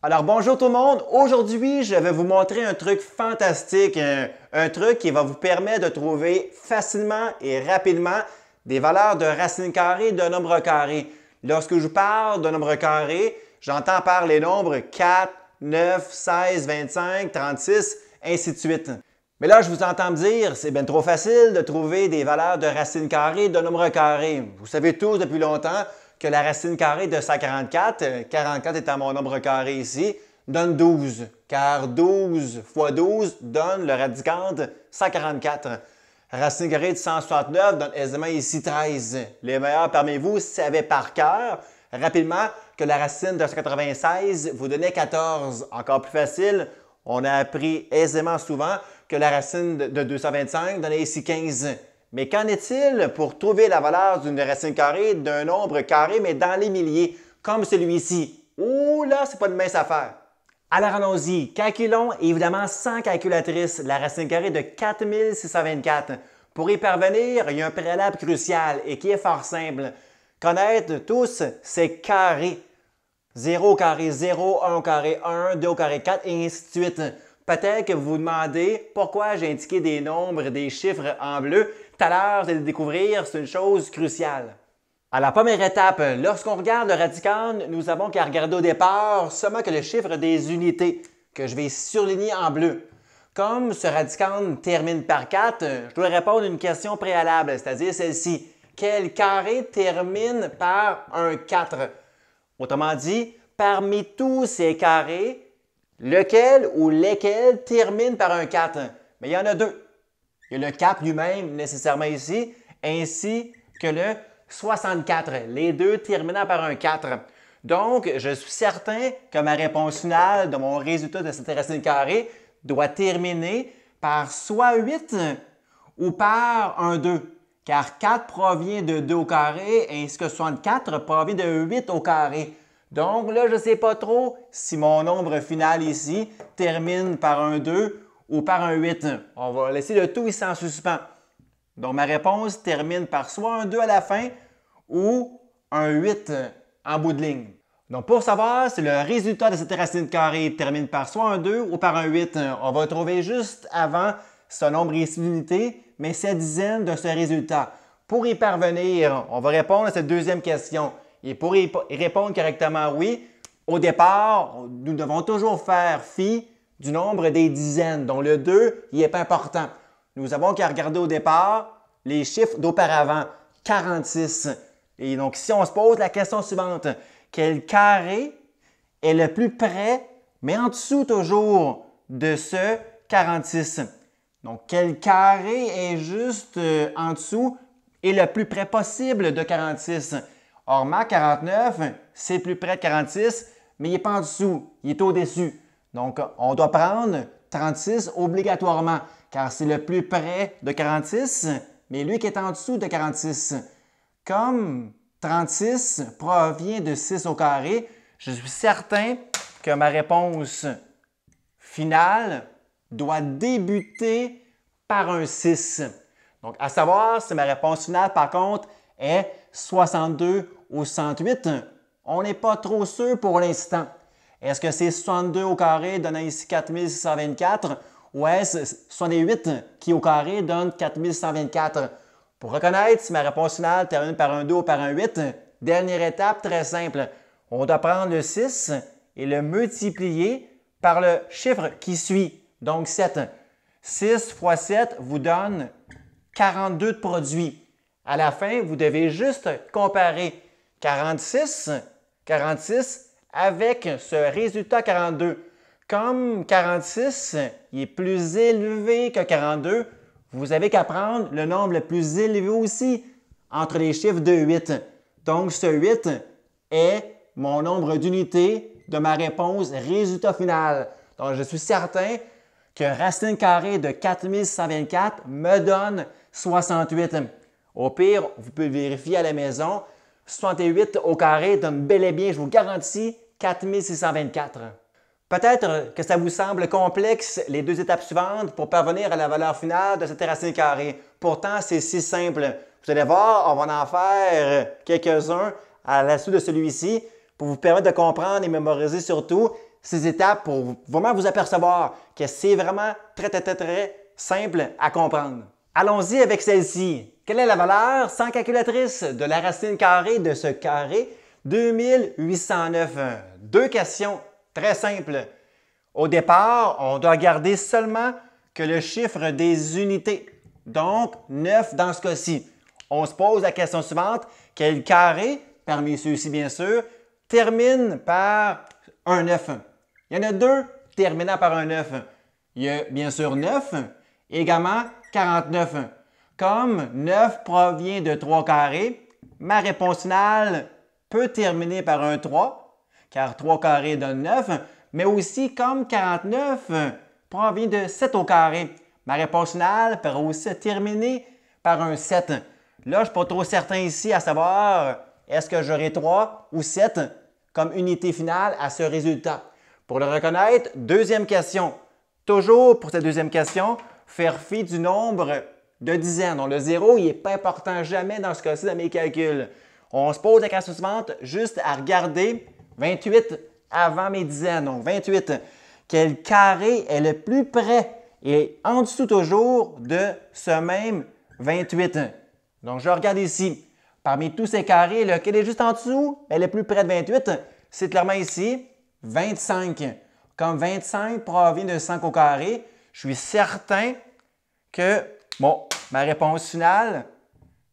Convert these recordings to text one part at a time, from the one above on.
Alors bonjour tout le monde, aujourd'hui je vais vous montrer un truc fantastique, un, truc qui va vous permettre de trouver facilement et rapidement des valeurs de racine carrée d'un nombre carré. Lorsque je parle d'un nombre carré, j'entends par les nombres 4, 9, 16, 25, 36, ainsi de suite. Mais là je vous entends dire, c'est bien trop facile de trouver des valeurs de racines carrées d'un nombre carré. Vous savez tous depuis longtemps que la racine carrée de 144, 44 étant mon nombre carré ici, donne 12, car 12 fois 12 donne le radicande 144. Racine carrée de 169 donne aisément ici 13. Les meilleurs parmi vous savaient par cœur rapidement que la racine de 196 vous donnait 14. Encore plus facile, on a appris aisément souvent que la racine de 225 donnait ici 15. Mais qu'en est-il pour trouver la valeur d'une racine carrée d'un nombre carré, mais dans les milliers, comme celui-ci? Ouh là, c'est pas de mince affaire. Alors allons-y, calculons évidemment sans calculatrice la racine carrée de 4624. Pour y parvenir, il y a un préalable crucial et qui est fort simple. Connaître tous ces carrés. 0 carré 0, 1 carré 1, 2 au carré 4 et ainsi de suite. Peut-être que vous vous demandez pourquoi j'ai indiqué des nombres, des chiffres en bleu tout à l'heure, vous découvrir, c'est une chose cruciale. À la première étape, lorsqu'on regarde le radicane, nous avons qu'à regarder au départ seulement que le chiffre des unités, que je vais surligner en bleu. Comme ce radicande termine par 4, je dois répondre à une question préalable, c'est-à-dire celle-ci. Quel carré termine par un 4? Autrement dit, parmi tous ces carrés, lequel ou lesquels termine par un 4? Mais il y en a deux. Il y a le 4 lui-même nécessairement ici, ainsi que le 64. Les deux terminant par un 4. Donc, je suis certain que ma réponse finale de mon résultat de cette racine carrée doit terminer par soit 8 ou par un 2, car 4 provient de 2 au carré, ainsi que 64 provient de 8 au carré. Donc là, je ne sais pas trop si mon nombre final ici termine par un 2 ou par un 8. On va laisser le tout ici en suspens. Donc ma réponse termine par soit un 2 à la fin ou un 8 en bout de ligne. Donc pour savoir si le résultat de cette racine carrée termine par soit un 2 ou par un 8, on va trouver juste avant ce nombre ici d'unités, mais cette dizaine de ce résultat. Pour y parvenir, on va répondre à cette deuxième question. Et pour y répondre correctement oui, au départ, nous devons toujours faire phi », du nombre des dizaines, dont le 2, il est pas important. Nous avons qu'à regarder au départ les chiffres d'auparavant, 46. Et donc, si on se pose la question suivante, quel carré est le plus près, mais en dessous toujours de ce 46? Donc, quel carré est juste euh, en dessous et le plus près possible de 46? Or, ma 49, c'est plus près de 46, mais il n'est pas en dessous, il est au-dessus. Donc, on doit prendre 36 obligatoirement, car c'est le plus près de 46, mais lui qui est en dessous de 46. Comme 36 provient de 6 au carré, je suis certain que ma réponse finale doit débuter par un 6. Donc, à savoir si ma réponse finale, par contre, est 62 ou 108, on n'est pas trop sûr pour l'instant. Est-ce que c'est 62 au carré donnant ici 4624 ou est-ce 68 qui au carré donne 4124? Pour reconnaître si ma réponse finale termine par un 2 ou par un 8, dernière étape très simple. On doit prendre le 6 et le multiplier par le chiffre qui suit, donc 7. 6 fois 7 vous donne 42 de produits. À la fin, vous devez juste comparer 46, 46 avec ce résultat 42. Comme 46 est plus élevé que 42, vous avez qu'à prendre le nombre le plus élevé aussi entre les chiffres de 8. Donc ce 8 est mon nombre d'unités de ma réponse résultat final. Donc je suis certain que racine carrée de 4124 me donne 68. Au pire, vous pouvez vérifier à la maison 68 au carré donne bel et bien, je vous garantis, 4624. Peut-être que ça vous semble complexe les deux étapes suivantes pour parvenir à la valeur finale de cette racine carrée. Pourtant, c'est si simple. Vous allez voir, on va en faire quelques-uns à la suite de celui-ci pour vous permettre de comprendre et mémoriser surtout ces étapes pour vraiment vous apercevoir que c'est vraiment très, très, très, très simple à comprendre. Allons-y avec celle-ci. Quelle est la valeur sans calculatrice de la racine carrée de ce carré 2809? Deux questions très simples. Au départ, on doit garder seulement que le chiffre des unités, donc 9 dans ce cas-ci. On se pose la question suivante, quel carré, parmi ceux-ci bien sûr, termine par un 9? Il y en a deux terminant par un 9. Il y a bien sûr 9 et également 49. Comme 9 provient de 3 carrés, ma réponse finale peut terminer par un 3, car 3 carrés donne 9, mais aussi comme 49 provient de 7 au carré, ma réponse finale peut aussi terminer par un 7. Là, je ne suis pas trop certain ici à savoir est-ce que j'aurai 3 ou 7 comme unité finale à ce résultat. Pour le reconnaître, deuxième question. Toujours pour cette deuxième question, faire fi du nombre de dizaines. Donc, le zéro, il n'est pas important jamais dans ce cas-ci dans mes calculs. On se pose la question suivante, juste à regarder 28 avant mes dizaines. Donc, 28. Quel carré est le plus près et en dessous toujours de ce même 28? Donc, je regarde ici. Parmi tous ces carrés, lequel est juste en dessous? Elle le plus près de 28, c'est clairement ici, 25. Comme 25 provient de 5 au carré, je suis certain que Bon, ma réponse finale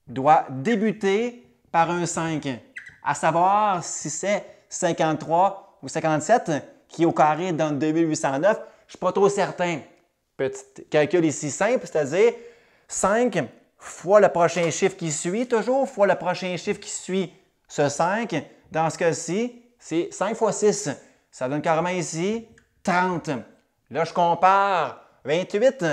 doit débuter par un 5, à savoir si c'est 53 ou 57 qui est au carré dans 2809, je ne suis pas trop certain. Petit calcul ici simple, c'est-à-dire 5 fois le prochain chiffre qui suit, toujours fois le prochain chiffre qui suit ce 5. Dans ce cas-ci, c'est 5 fois 6. Ça donne carrément ici 30. Là, je compare 28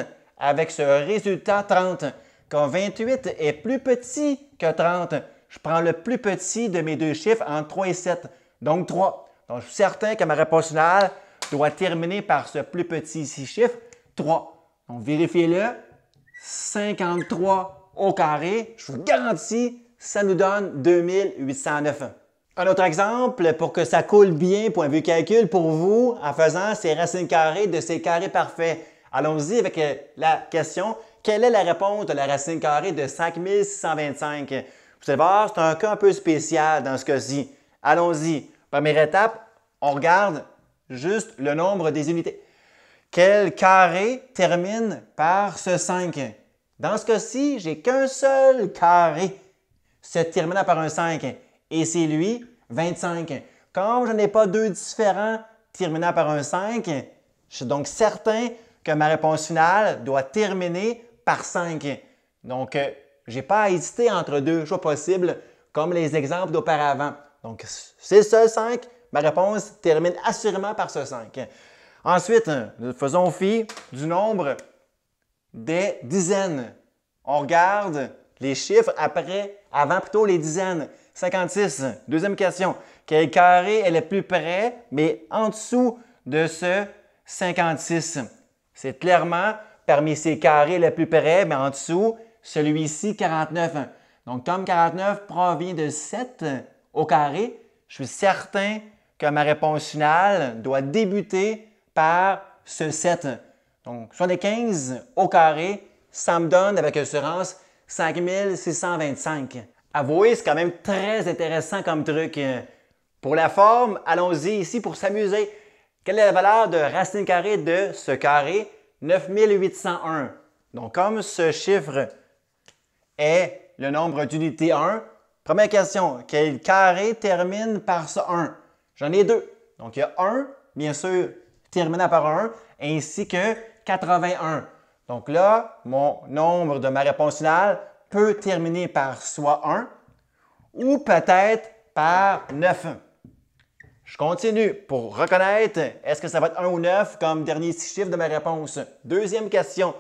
avec ce résultat 30. Quand 28 est plus petit que 30, je prends le plus petit de mes deux chiffres entre 3 et 7, donc 3. Donc, je suis certain que ma réponse finale doit terminer par ce plus petit six chiffres, 3. Donc, vérifiez-le. 53 au carré, je vous garantis, ça nous donne 2809. Un autre exemple, pour que ça coule bien, point de vue calcul, pour vous, en faisant ces racines carrées de ces carrés parfaits. Allons-y avec euh, la question quelle est la réponse de la racine carrée de 5625 Vous allez voir, c'est un cas un peu spécial dans ce cas-ci. Allons-y. Première étape, on regarde juste le nombre des unités. Quel carré termine par ce 5? Dans ce cas-ci, j'ai qu'un seul carré se terminant par un 5 et c'est lui 25. Comme je n'ai pas deux différents terminant par un 5, je suis donc certain que ma réponse finale doit terminer par 5. Donc, euh, je n'ai pas à hésiter entre deux choix possibles, comme les exemples d'auparavant. Donc, c'est ce 5, ma réponse termine assurément par ce 5. Ensuite, nous faisons fi du nombre des dizaines. On regarde les chiffres après, avant plutôt les dizaines. 56. Deuxième question. Quel carré est le plus près, mais en dessous de ce 56? C'est clairement parmi ces carrés les plus près, mais en dessous, celui-ci 49. Donc comme 49 provient de 7 au carré, je suis certain que ma réponse finale doit débuter par ce 7. Donc 75 au carré, ça me donne avec assurance 5625. Avouez, c'est quand même très intéressant comme truc. Pour la forme, allons-y ici pour s'amuser. Quelle est la valeur de racine carrée de ce carré? 9801. Donc, comme ce chiffre est le nombre d'unités 1, première question, quel carré termine par ce 1? J'en ai deux. Donc, il y a 1, bien sûr, terminant par 1, ainsi que 81. Donc là, mon nombre de ma réponse finale peut terminer par soit 1 ou peut-être par 9. Je continue pour reconnaître, est-ce que ça va être 1 ou 9 comme dernier chiffre de ma réponse? Deuxième question.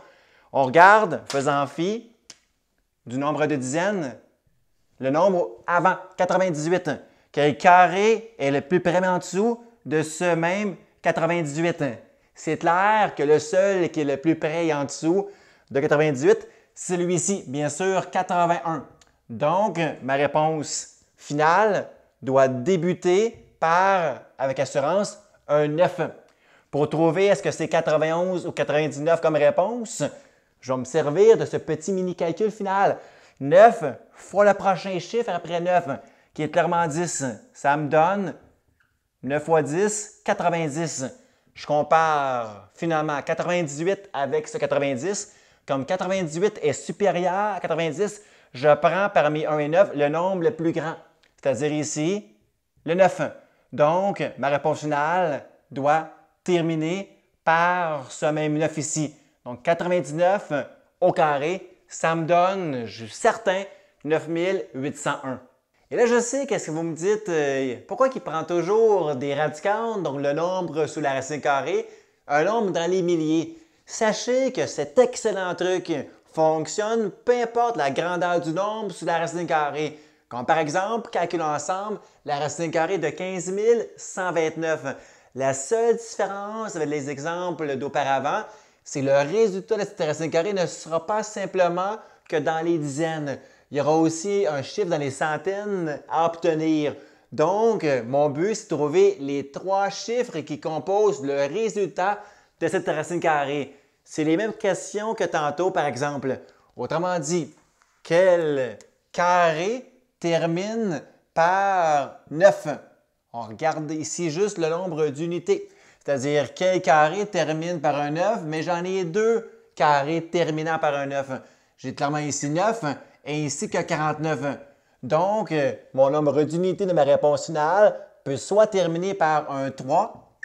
On regarde, faisant fi du nombre de dizaines, le nombre avant 98. Quel carré est le plus près en dessous de ce même 98? C'est clair que le seul qui est le plus près en dessous de 98, c'est celui-ci, bien sûr, 81. Donc, ma réponse finale doit débuter par, avec assurance, un 9. Pour trouver est-ce que c'est 91 ou 99 comme réponse, je vais me servir de ce petit mini-calcul final. 9 fois le prochain chiffre après 9, qui est clairement 10. Ça me donne 9 fois 10, 90. Je compare finalement 98 avec ce 90. Comme 98 est supérieur à 90, je prends parmi 1 et 9 le nombre le plus grand, c'est-à-dire ici le 9. Donc, ma réponse finale doit terminer par ce même 9 ici. Donc, 99 au carré, ça me donne, je suis certain, 9801. Et là, je sais qu'est-ce que vous me dites, euh, pourquoi qu'il prend toujours des radicandes, donc le nombre sous la racine carrée, un nombre dans les milliers. Sachez que cet excellent truc fonctionne peu importe la grandeur du nombre sous la racine carrée. Comme par exemple, calculons ensemble la racine carrée de 15 129. La seule différence avec les exemples d'auparavant, c'est le résultat de cette racine carrée ne sera pas simplement que dans les dizaines. Il y aura aussi un chiffre dans les centaines à obtenir. Donc, mon but, c'est de trouver les trois chiffres qui composent le résultat de cette racine carrée. C'est les mêmes questions que tantôt, par exemple. Autrement dit, quel carré termine par 9. On regarde ici juste le nombre d'unités. C'est-à-dire quel carré termine par un 9, mais j'en ai deux carrés terminant par un 9. J'ai clairement ici 9 et ici que 49. Donc, euh, mon nombre d'unités de ma réponse finale peut soit terminer par un 3,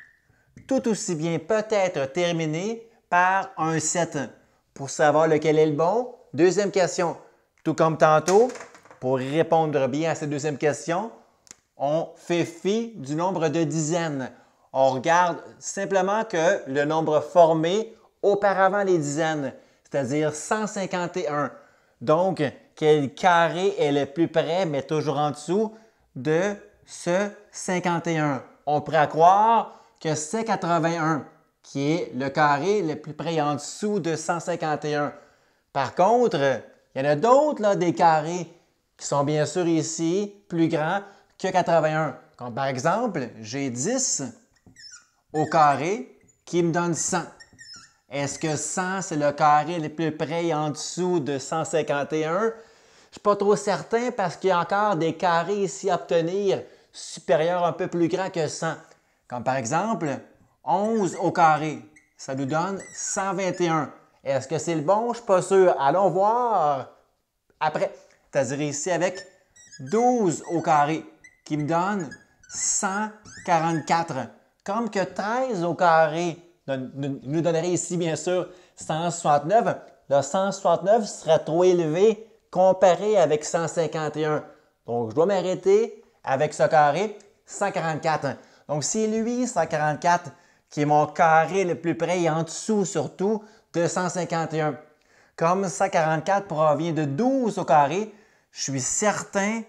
tout aussi bien peut-être terminer par un 7. Pour savoir lequel est le bon, deuxième question. Tout comme tantôt, pour répondre bien à cette deuxième question, on fait fi du nombre de dizaines. On regarde simplement que le nombre formé auparavant les dizaines, c'est-à-dire 151. Donc, quel carré est le plus près, mais toujours en dessous, de ce 51? On pourrait croire que c'est 81, qui est le carré le plus près en dessous de 151. Par contre, il y en a d'autres, là, des carrés qui sont bien sûr ici plus grands que 81. Comme par exemple, j'ai 10 au carré qui me donne 100. Est-ce que 100, c'est le carré le plus près en dessous de 151? Je ne suis pas trop certain parce qu'il y a encore des carrés ici à obtenir supérieurs un peu plus grands que 100. Comme par exemple, 11 au carré, ça nous donne 121. Est-ce que c'est le bon? Je ne suis pas sûr. Allons voir après c'est-à-dire ici avec 12 au carré, qui me donne 144. Comme que 13 au carré nous donnerait ici, bien sûr, 169. Le 169 serait trop élevé comparé avec 151. Donc, je dois m'arrêter avec ce carré 144. Donc, c'est lui, 144, qui est mon carré le plus près et en dessous surtout de 151. Comme 144 provient de 12 au carré, je suis certain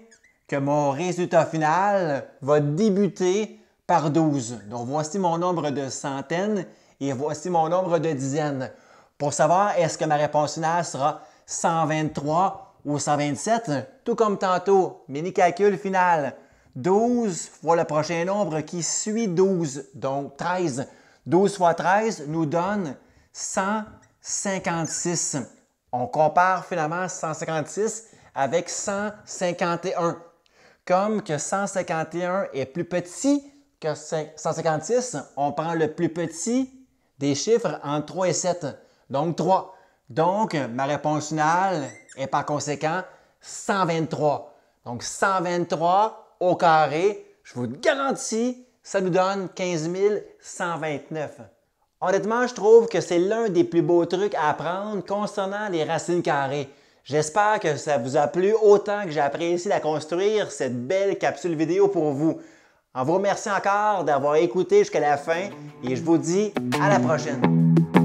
que mon résultat final va débuter par 12. Donc voici mon nombre de centaines et voici mon nombre de dizaines. Pour savoir est-ce que ma réponse finale sera 123 ou 127, tout comme tantôt, mini-calcul final. 12 fois le prochain nombre qui suit 12, donc 13. 12 fois 13 nous donne 156. On compare finalement 156 avec 151. Comme que 151 est plus petit que 156, on prend le plus petit des chiffres entre 3 et 7, donc 3. Donc, ma réponse finale est par conséquent 123. Donc, 123 au carré, je vous garantis, ça nous donne 15 129. Honnêtement, je trouve que c'est l'un des plus beaux trucs à apprendre concernant les racines carrées. J'espère que ça vous a plu autant que j'ai apprécié la construire, cette belle capsule vidéo pour vous. En vous remerciant encore d'avoir écouté jusqu'à la fin et je vous dis à la prochaine.